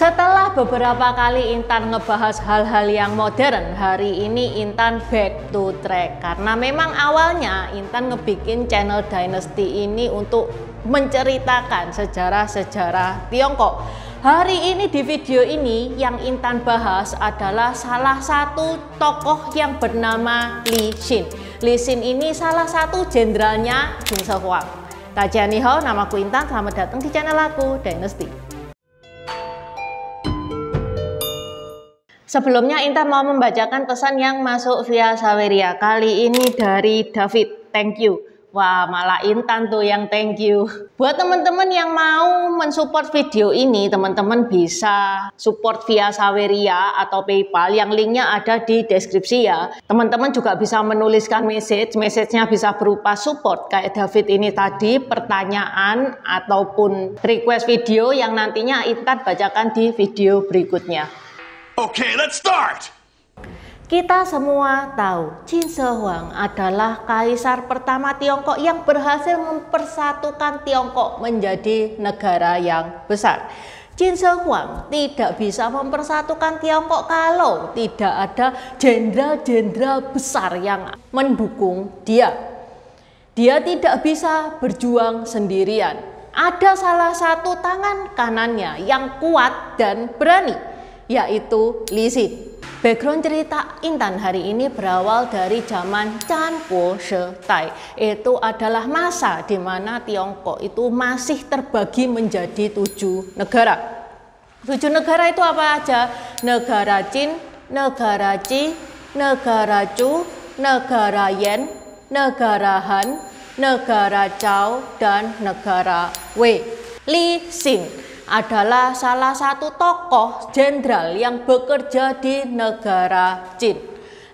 Setelah beberapa kali Intan ngebahas hal-hal yang modern, hari ini Intan back to track karena memang awalnya Intan ngebikin channel Dynasty ini untuk menceritakan sejarah-sejarah Tiongkok. Hari ini di video ini yang Intan bahas adalah salah satu tokoh yang bernama Li Xin. Li Xin ini salah satu jenderalnya Jin Se Huang. Tajani Hao, namaku Intan, selamat datang di channel aku, Dynasty. Sebelumnya Intan mau membacakan pesan yang masuk via Saweria. Kali ini dari David. Thank you. Wah, malah Intan tuh yang thank you. Buat teman-teman yang mau mensupport video ini, teman-teman bisa support via Saweria atau PayPal yang linknya ada di deskripsi ya. Teman-teman juga bisa menuliskan message, message-nya bisa berupa support kayak David ini tadi, pertanyaan ataupun request video yang nantinya Intan bacakan di video berikutnya. Okay, let's start. Kita semua tahu Qin Shi Huang adalah kaisar pertama Tiongkok yang berhasil mempersatukan Tiongkok menjadi negara yang besar. Qin Shi Huang tidak bisa mempersatukan Tiongkok kalau tidak ada jenderal-jenderal besar yang mendukung dia. Dia tidak bisa berjuang sendirian. Ada salah satu tangan kanannya yang kuat dan berani yaitu Lizit. Background cerita Intan hari ini berawal dari zaman Chan Po She Tai. Itu adalah masa di mana Tiongkok itu masih terbagi menjadi tujuh negara. Tujuh negara itu apa aja? Negara Jin, negara Ci, negara Chu, negara Yen, negara Han, negara Chao, dan negara Wei. Li Xin adalah salah satu tokoh jenderal yang bekerja di negara Cina.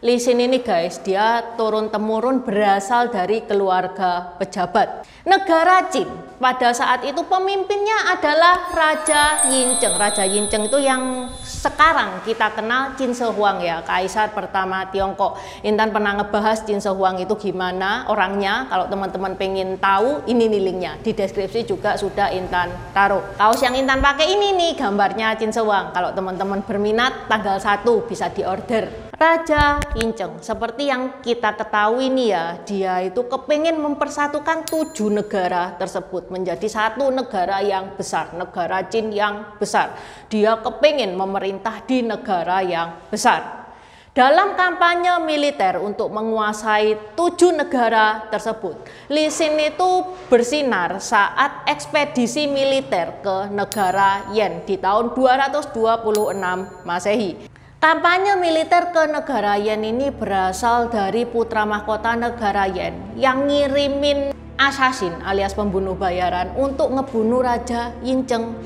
Lisin ini guys, dia turun-temurun berasal dari keluarga pejabat. Negara Jin pada saat itu pemimpinnya adalah Raja Yinceng. Raja Yinceng itu yang sekarang kita kenal Jin Sehuang ya, kaisar pertama Tiongkok. Intan pernah ngebahas Jin Sehuang itu gimana orangnya, kalau teman-teman pengen tahu ini nih linknya. Di deskripsi juga sudah Intan taruh. Kaos yang Intan pakai ini nih gambarnya Jin Sehuang Kalau teman-teman berminat tanggal satu bisa diorder. Raja Kinceng, seperti yang kita ketahui nih ya, dia itu kepingin mempersatukan tujuh negara tersebut menjadi satu negara yang besar, negara Jin yang besar. Dia kepingin memerintah di negara yang besar. Dalam kampanye militer untuk menguasai tujuh negara tersebut, Li Xin itu bersinar saat ekspedisi militer ke negara Yen di tahun 226 Masehi. Kampanye militer ke negara Yen ini berasal dari putra mahkota negara Yen yang ngirimin asasin alias pembunuh bayaran untuk ngebunuh Raja Yinceng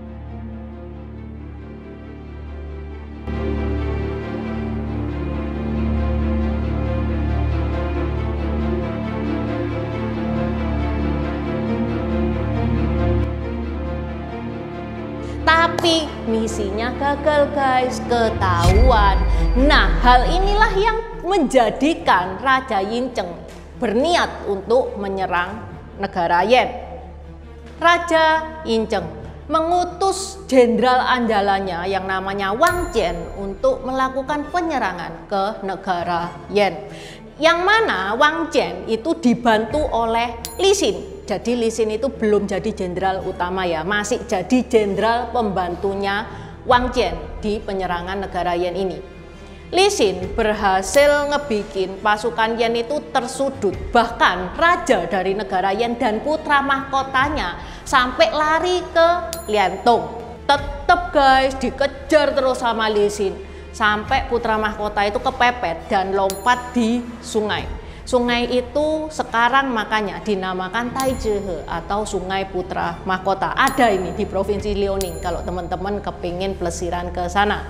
posisinya gagal guys, ketahuan. Nah hal inilah yang menjadikan Raja Yinceng berniat untuk menyerang negara Yen. Raja Yinceng mengutus jenderal andalannya yang namanya Wang Chen untuk melakukan penyerangan ke negara Yen. Yang mana Wang Chen itu dibantu oleh Li Xin jadi Lisin itu belum jadi jenderal utama ya, masih jadi jenderal pembantunya Wang Jian di penyerangan negara Yan ini. Lisin berhasil ngebikin pasukan Yan itu tersudut, bahkan raja dari negara Yan dan putra mahkotanya sampai lari ke Liantong, Tetep guys dikejar terus sama Lisin, sampai putra mahkota itu kepepet dan lompat di sungai. Sungai itu sekarang makanya dinamakan Taijehe atau Sungai Putra Mahkota. Ada ini di Provinsi Liaoning kalau teman-teman kepingin pelesiran ke sana.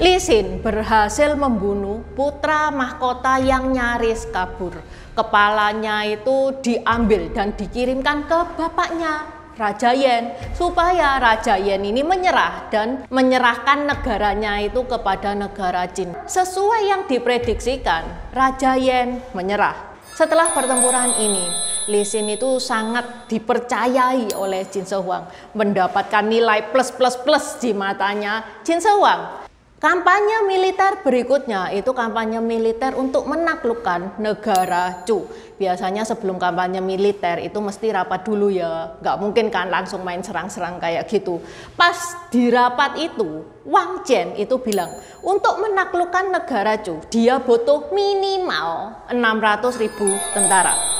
Li Xin berhasil membunuh putra mahkota yang nyaris kabur. Kepalanya itu diambil dan dikirimkan ke bapaknya Raja Yen supaya Raja Yen ini menyerah dan menyerahkan negaranya itu kepada negara Jin. Sesuai yang diprediksikan, Raja Yen menyerah. Setelah pertempuran ini, Li Xin itu sangat dipercayai oleh Jin Sehuang, mendapatkan nilai plus plus plus di matanya Jin Sehuang Kampanye militer berikutnya itu kampanye militer untuk menaklukkan negara Chu. Biasanya sebelum kampanye militer itu mesti rapat dulu ya, nggak mungkin kan langsung main serang-serang kayak gitu. Pas di rapat itu, Wang Chen itu bilang, untuk menaklukkan negara Chu dia butuh minimal 600 ribu tentara.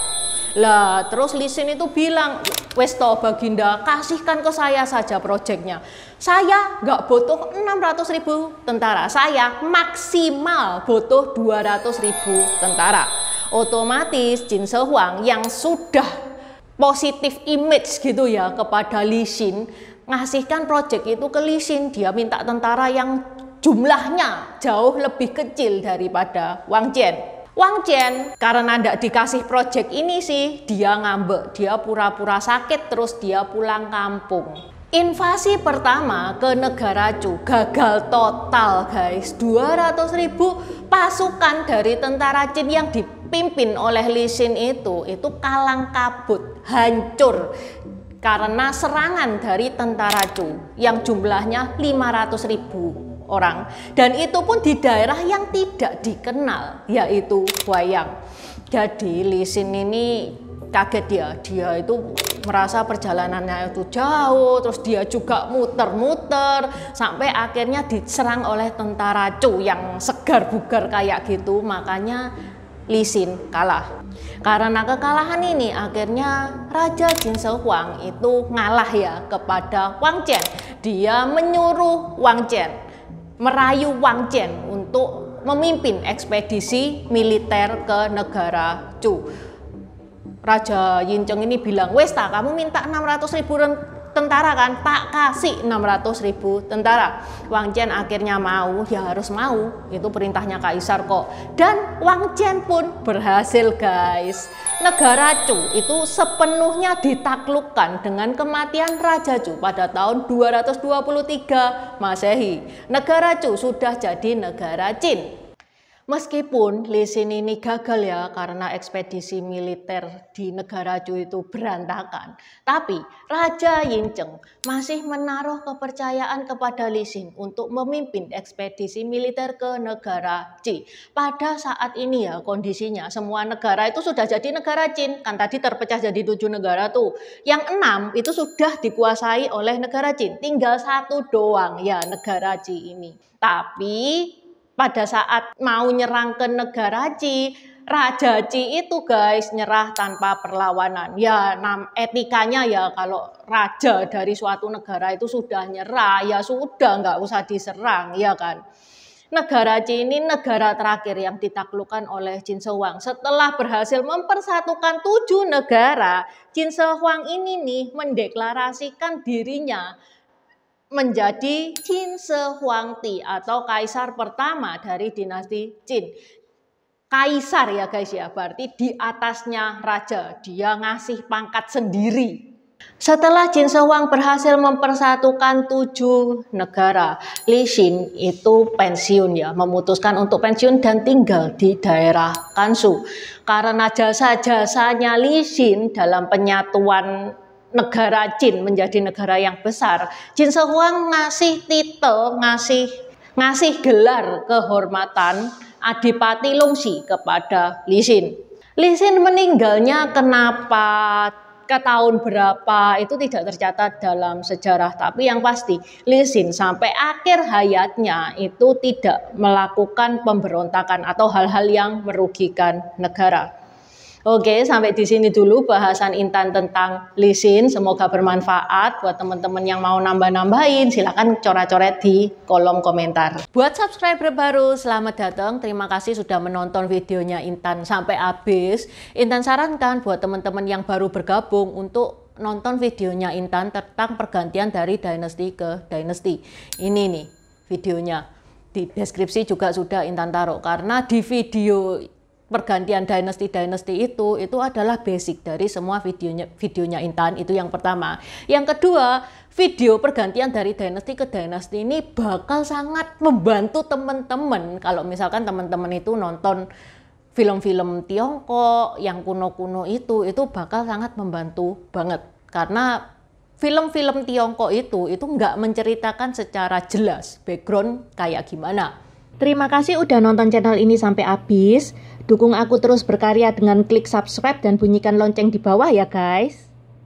Lah, terus Lisin itu bilang, wes Baginda, kasihkan ke saya saja proyeknya. Saya nggak butuh 600 ribu tentara, saya maksimal butuh 200 ribu tentara. Otomatis Jin Sehuang yang sudah positif image gitu ya kepada Lisin, ngasihkan proyek itu ke Lisin, dia minta tentara yang jumlahnya jauh lebih kecil daripada Wang Jian. Wang Chen karena tidak dikasih project ini sih dia ngambek, dia pura-pura sakit terus dia pulang kampung. Invasi pertama ke negara Chu gagal total guys. 200 ribu pasukan dari tentara Chin yang dipimpin oleh Li Xin itu itu kalang kabut, hancur karena serangan dari tentara Chu yang jumlahnya 500 ribu orang dan itu pun di daerah yang tidak dikenal yaitu wayang jadi Lisin ini kaget ya dia itu merasa perjalanannya itu jauh terus dia juga muter-muter sampai akhirnya diserang oleh tentara Cu yang segar bugar kayak gitu makanya Lisin kalah karena kekalahan ini akhirnya Raja Jin Huang itu ngalah ya kepada Wang Chen dia menyuruh Wang Chen merayu Wang Chen untuk memimpin ekspedisi militer ke negara Chu. Raja Yincheng ini bilang, Westa kamu minta 600 ribu tentara kan tak kasih 600 ribu tentara Wang Chen akhirnya mau ya harus mau itu perintahnya kaisar kok dan Wang Chen pun berhasil guys negara Chu itu sepenuhnya ditaklukkan dengan kematian Raja Chu pada tahun 223 Masehi negara Chu sudah jadi negara Jin. Meskipun Lisin ini gagal ya karena ekspedisi militer di negara Chu itu berantakan, tapi Raja Yincheng masih menaruh kepercayaan kepada Lisin untuk memimpin ekspedisi militer ke negara C. Pada saat ini ya kondisinya semua negara itu sudah jadi negara Chin, kan tadi terpecah jadi tujuh negara tuh. Yang enam itu sudah dikuasai oleh negara Chin, tinggal satu doang ya negara C ini. Tapi pada saat mau nyerang ke negara C, Raja C itu guys nyerah tanpa perlawanan. Ya nam, etikanya ya kalau raja dari suatu negara itu sudah nyerah ya sudah nggak usah diserang ya kan. Negara C ini negara terakhir yang ditaklukkan oleh Jin Sewang. Setelah berhasil mempersatukan tujuh negara, Jin Sewang ini nih mendeklarasikan dirinya menjadi Qin Shi Huangdi atau kaisar pertama dari dinasti Qin. Kaisar ya guys ya, berarti di atasnya raja. Dia ngasih pangkat sendiri setelah Jin Sewang berhasil mempersatukan tujuh negara, Li Xin itu pensiun ya, memutuskan untuk pensiun dan tinggal di daerah Kansu. Karena jasa-jasanya Li Xin dalam penyatuan negara Jin menjadi negara yang besar. Jin Sehuang ngasih titel, ngasih ngasih gelar kehormatan Adipati Longsi kepada Lisin. Lisin meninggalnya kenapa ke tahun berapa itu tidak tercatat dalam sejarah tapi yang pasti Lisin sampai akhir hayatnya itu tidak melakukan pemberontakan atau hal-hal yang merugikan negara. Oke, sampai di sini dulu bahasan Intan tentang lisin. Semoga bermanfaat buat teman-teman yang mau nambah-nambahin. Silahkan coret-coret di kolom komentar. Buat subscriber baru, selamat datang. Terima kasih sudah menonton videonya Intan sampai habis. Intan sarankan buat teman-teman yang baru bergabung untuk nonton videonya Intan tentang pergantian dari dynasty ke dynasty. Ini nih videonya. Di deskripsi juga sudah Intan taruh karena di video pergantian dynasty dinasti itu itu adalah basic dari semua videonya videonya Intan itu yang pertama. Yang kedua, video pergantian dari dynasty ke dynasty ini bakal sangat membantu teman-teman kalau misalkan teman-teman itu nonton film-film Tiongkok yang kuno-kuno itu itu bakal sangat membantu banget karena film-film Tiongkok itu itu nggak menceritakan secara jelas background kayak gimana. Terima kasih udah nonton channel ini sampai habis. Dukung aku terus berkarya dengan klik subscribe dan bunyikan lonceng di bawah ya guys.